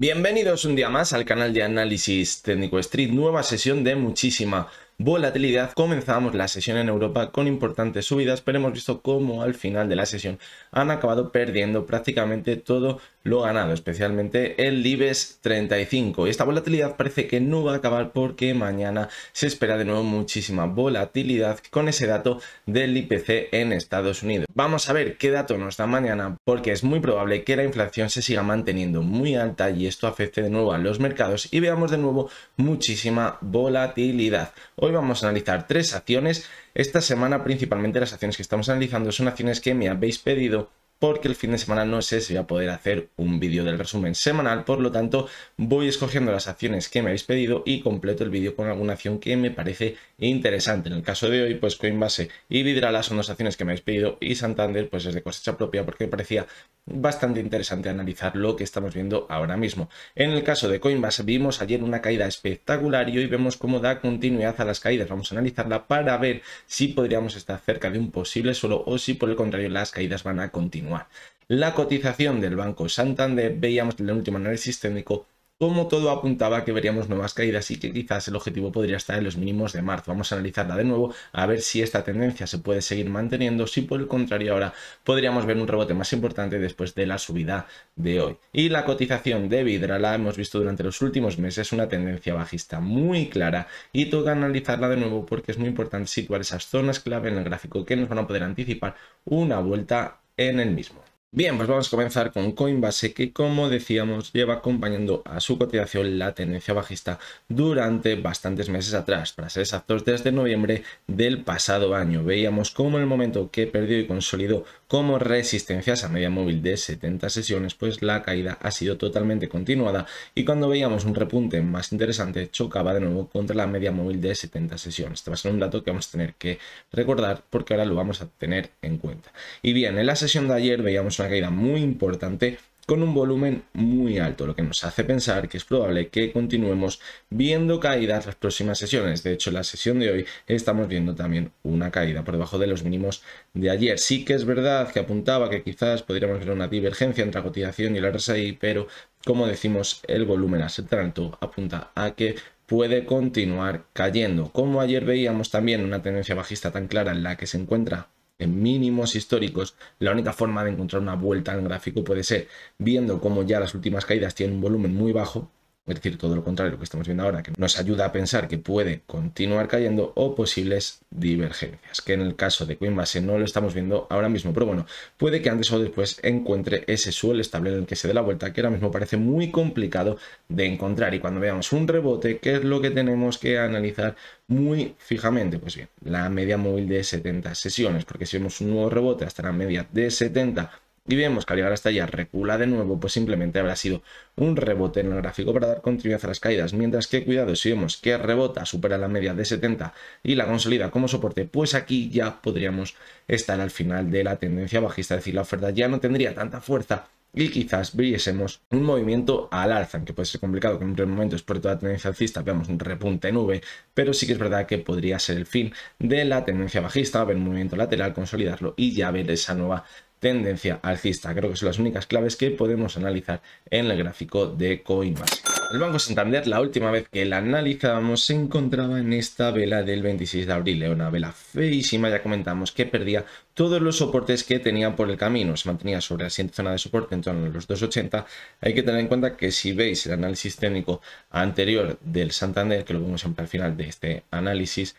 Bienvenidos un día más al canal de análisis técnico Street, nueva sesión de muchísima volatilidad, comenzamos la sesión en Europa con importantes subidas, pero hemos visto cómo al final de la sesión han acabado perdiendo prácticamente todo lo ganado, especialmente el IBES 35. Y esta volatilidad parece que no va a acabar porque mañana se espera de nuevo muchísima volatilidad con ese dato del IPC en Estados Unidos. Vamos a ver qué dato nos da mañana porque es muy probable que la inflación se siga manteniendo muy alta y esto afecte de nuevo a los mercados y veamos de nuevo muchísima volatilidad. Hoy hoy vamos a analizar tres acciones. Esta semana principalmente las acciones que estamos analizando son acciones que me habéis pedido porque el fin de semana no sé si voy a poder hacer un vídeo del resumen semanal, por lo tanto voy escogiendo las acciones que me habéis pedido y completo el vídeo con alguna acción que me parece interesante. En el caso de hoy, pues Coinbase y Vidrala son dos acciones que me habéis pedido y Santander pues es de cosecha propia porque me parecía bastante interesante analizar lo que estamos viendo ahora mismo. En el caso de Coinbase vimos ayer una caída espectacular y hoy vemos cómo da continuidad a las caídas. Vamos a analizarla para ver si podríamos estar cerca de un posible suelo o si por el contrario las caídas van a continuar. La cotización del Banco Santander veíamos en el último análisis técnico como todo apuntaba que veríamos nuevas caídas y que quizás el objetivo podría estar en los mínimos de marzo. Vamos a analizarla de nuevo a ver si esta tendencia se puede seguir manteniendo, si por el contrario ahora podríamos ver un rebote más importante después de la subida de hoy. Y la cotización de Vidra la hemos visto durante los últimos meses una tendencia bajista muy clara y toca analizarla de nuevo porque es muy importante situar esas zonas clave en el gráfico que nos van a poder anticipar una vuelta en el mismo. Bien, pues vamos a comenzar con Coinbase que como decíamos lleva acompañando a su cotización la tendencia bajista durante bastantes meses atrás, para ser exactos desde noviembre del pasado año. Veíamos cómo en el momento que perdió y consolidó como resistencias a media móvil de 70 sesiones, pues la caída ha sido totalmente continuada y cuando veíamos un repunte más interesante chocaba de nuevo contra la media móvil de 70 sesiones. Este va a ser un dato que vamos a tener que recordar porque ahora lo vamos a tener en cuenta. Y bien, en la sesión de ayer veíamos una caída muy importante con un volumen muy alto, lo que nos hace pensar que es probable que continuemos viendo caídas las próximas sesiones. De hecho, la sesión de hoy estamos viendo también una caída por debajo de los mínimos de ayer. Sí que es verdad que apuntaba que quizás podríamos ver una divergencia entre la cotización y el RSI, pero como decimos, el volumen a tanto apunta a que puede continuar cayendo. Como ayer veíamos también una tendencia bajista tan clara en la que se encuentra en mínimos históricos, la única forma de encontrar una vuelta el gráfico puede ser viendo cómo ya las últimas caídas tienen un volumen muy bajo es decir, todo lo contrario, lo que estamos viendo ahora, que nos ayuda a pensar que puede continuar cayendo o posibles divergencias, que en el caso de Queen Base no lo estamos viendo ahora mismo, pero bueno, puede que antes o después encuentre ese suelo estable en el que se dé la vuelta, que ahora mismo parece muy complicado de encontrar. Y cuando veamos un rebote, ¿qué es lo que tenemos que analizar muy fijamente? Pues bien, la media móvil de 70 sesiones, porque si vemos un nuevo rebote hasta la media de 70, y vemos que al llegar hasta allá recula de nuevo, pues simplemente habrá sido un rebote en el gráfico para dar continuidad a las caídas. Mientras que, cuidado, si vemos que rebota, supera la media de 70 y la consolida como soporte, pues aquí ya podríamos estar al final de la tendencia bajista, es decir, la oferta ya no tendría tanta fuerza y quizás viésemos un movimiento al alza, aunque puede ser complicado que en un primer momento es por toda la tendencia alcista, veamos un repunte en V, pero sí que es verdad que podría ser el fin de la tendencia bajista, ver un movimiento lateral, consolidarlo y ya ver esa nueva tendencia alcista. Creo que son las únicas claves que podemos analizar en el gráfico de Coinbase. El Banco Santander, la última vez que la analizábamos, se encontraba en esta vela del 26 de abril. ¿eh? Una vela feísima, ya comentamos que perdía todos los soportes que tenía por el camino. Se mantenía sobre la siguiente zona de soporte en torno a los 2,80. Hay que tener en cuenta que si veis el análisis técnico anterior del Santander, que lo vemos siempre al final de este análisis,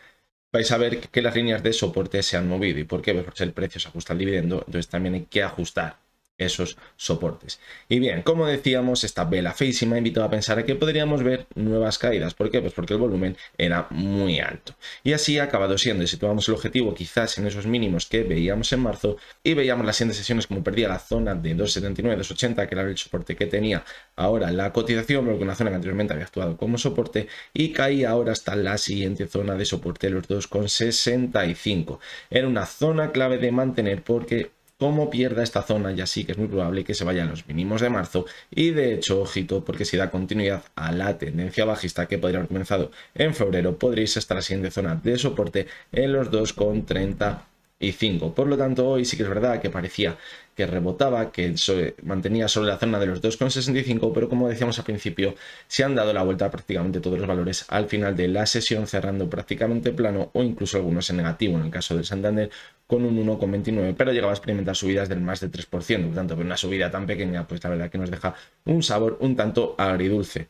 vais a ver que las líneas de soporte se han movido y por qué, pues, porque el precio se ajusta al dividendo, entonces también hay que ajustar esos soportes. Y bien, como decíamos, esta vela feísima invitado a pensar que podríamos ver nuevas caídas. ¿Por qué? Pues porque el volumen era muy alto. Y así ha acabado siendo, situamos el objetivo quizás en esos mínimos que veíamos en marzo y veíamos las siguientes sesiones como perdía la zona de 2,79, 2,80, que era el soporte que tenía ahora la cotización, porque una zona que anteriormente había actuado como soporte y caía ahora hasta la siguiente zona de soporte, los 2,65. Era una zona clave de mantener porque cómo pierda esta zona, ya sí que es muy probable que se vayan los mínimos de marzo y de hecho, ojito, porque si da continuidad a la tendencia bajista que podría haber comenzado en febrero, podréis estar haciendo zona de soporte en los 2,30 por lo tanto, hoy sí que es verdad que parecía que rebotaba, que mantenía sobre la zona de los 2,65, pero como decíamos al principio, se han dado la vuelta prácticamente todos los valores al final de la sesión, cerrando prácticamente plano o incluso algunos en negativo, en el caso del Santander con un 1,29, pero llegaba a experimentar subidas del más de 3%, por tanto, una subida tan pequeña, pues la verdad que nos deja un sabor un tanto agridulce.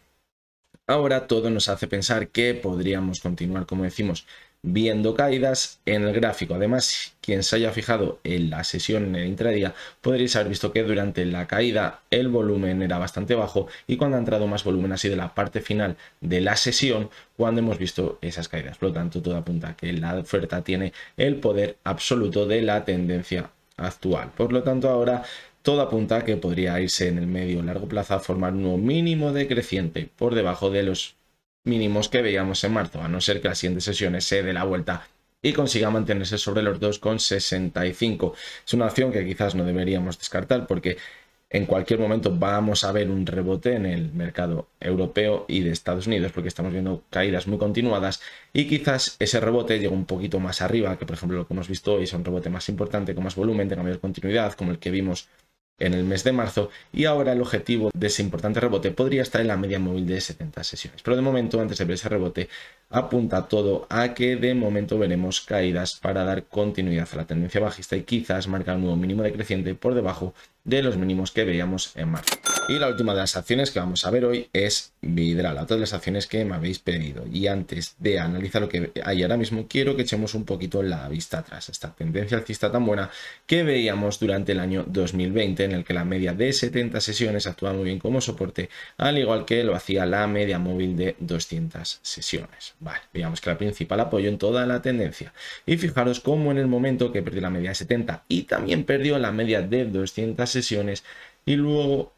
Ahora todo nos hace pensar que podríamos continuar, como decimos, viendo caídas en el gráfico. Además, quien se haya fijado en la sesión en intradía podréis haber visto que durante la caída el volumen era bastante bajo y cuando ha entrado más volumen ha sido la parte final de la sesión cuando hemos visto esas caídas. Por lo tanto, todo apunta que la oferta tiene el poder absoluto de la tendencia actual. Por lo tanto, ahora todo apunta que podría irse en el medio o largo plazo a formar un mínimo decreciente por debajo de los mínimos que veíamos en marzo, a no ser que las siguientes sesiones se dé la vuelta y consiga mantenerse sobre los 2,65. Es una opción que quizás no deberíamos descartar porque en cualquier momento vamos a ver un rebote en el mercado europeo y de Estados Unidos porque estamos viendo caídas muy continuadas y quizás ese rebote llegue un poquito más arriba que por ejemplo lo que hemos visto hoy es un rebote más importante con más volumen de mayor continuidad como el que vimos en el mes de marzo y ahora el objetivo de ese importante rebote podría estar en la media móvil de 70 sesiones. Pero de momento, antes de ver ese rebote, apunta todo a que de momento veremos caídas para dar continuidad a la tendencia bajista y quizás marcar un nuevo mínimo decreciente por debajo de los mínimos que veíamos en marzo. Y la última de las acciones que vamos a ver hoy es Vidral, otra de las acciones que me habéis pedido. Y antes de analizar lo que hay ahora mismo, quiero que echemos un poquito la vista atrás, esta tendencia alcista tan buena que veíamos durante el año 2020 en el que la media de 70 sesiones actúa muy bien como soporte, al igual que lo hacía la media móvil de 200 sesiones. Vale, digamos que la principal apoyo en toda la tendencia. Y fijaros cómo en el momento que perdió la media de 70 y también perdió la media de 200 sesiones y luego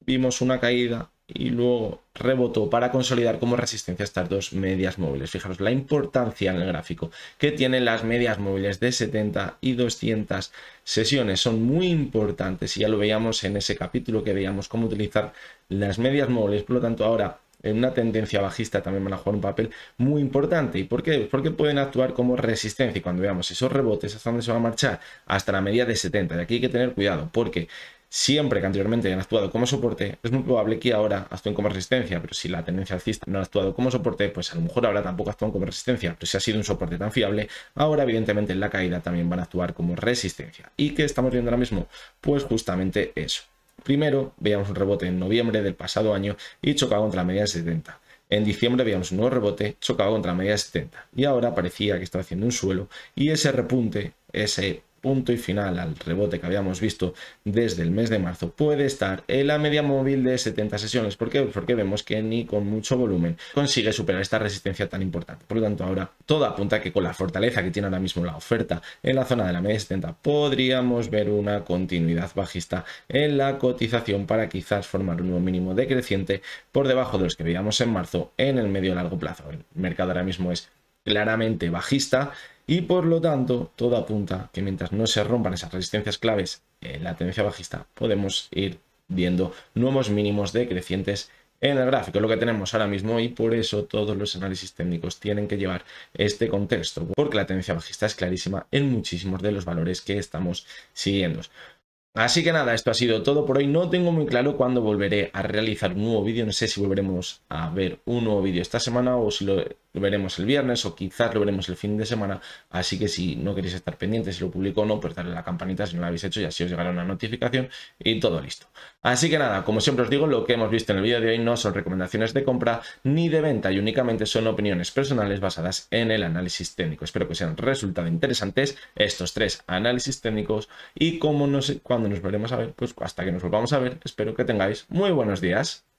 vimos una caída y luego rebotó para consolidar como resistencia estas dos medias móviles. Fijaros la importancia en el gráfico que tienen las medias móviles de 70 y 200 sesiones. Son muy importantes y ya lo veíamos en ese capítulo que veíamos cómo utilizar las medias móviles. Por lo tanto, ahora en una tendencia bajista también van a jugar un papel muy importante. ¿Y por qué? Pues porque pueden actuar como resistencia y cuando veamos esos rebotes hasta donde se va a marchar, hasta la media de 70. Y aquí hay que tener cuidado porque siempre que anteriormente han actuado como soporte, es muy probable que ahora actúen como resistencia, pero si la tendencia alcista no ha actuado como soporte, pues a lo mejor ahora tampoco actúan como resistencia, pero si ha sido un soporte tan fiable, ahora evidentemente en la caída también van a actuar como resistencia. ¿Y qué estamos viendo ahora mismo? Pues justamente eso. Primero, veíamos un rebote en noviembre del pasado año y chocaba contra la media de 70. En diciembre veíamos un nuevo rebote, chocaba contra la media de 70. Y ahora parecía que estaba haciendo un suelo y ese repunte, ese punto y final al rebote que habíamos visto desde el mes de marzo puede estar en la media móvil de 70 sesiones. ¿Por qué? Porque vemos que ni con mucho volumen consigue superar esta resistencia tan importante. Por lo tanto, ahora todo apunta que con la fortaleza que tiene ahora mismo la oferta en la zona de la media 70 podríamos ver una continuidad bajista en la cotización para quizás formar un nuevo mínimo decreciente por debajo de los que veíamos en marzo en el medio largo plazo. El mercado ahora mismo es claramente bajista y por lo tanto todo apunta que mientras no se rompan esas resistencias claves en la tendencia bajista podemos ir viendo nuevos mínimos decrecientes en el gráfico, lo que tenemos ahora mismo y por eso todos los análisis técnicos tienen que llevar este contexto, porque la tendencia bajista es clarísima en muchísimos de los valores que estamos siguiendo. Así que nada, esto ha sido todo por hoy. No tengo muy claro cuándo volveré a realizar un nuevo vídeo. No sé si volveremos a ver un nuevo vídeo esta semana o si lo lo veremos el viernes o quizás lo veremos el fin de semana. Así que si no queréis estar pendientes si lo publico o no, pues darle la campanita si no lo habéis hecho y así os llegará una notificación y todo listo. Así que nada, como siempre os digo, lo que hemos visto en el vídeo de hoy no son recomendaciones de compra ni de venta y únicamente son opiniones personales basadas en el análisis técnico. Espero que sean hayan resultado interesantes estos tres análisis técnicos y como no sé cuándo nos veremos a ver, pues hasta que nos volvamos a ver, espero que tengáis muy buenos días.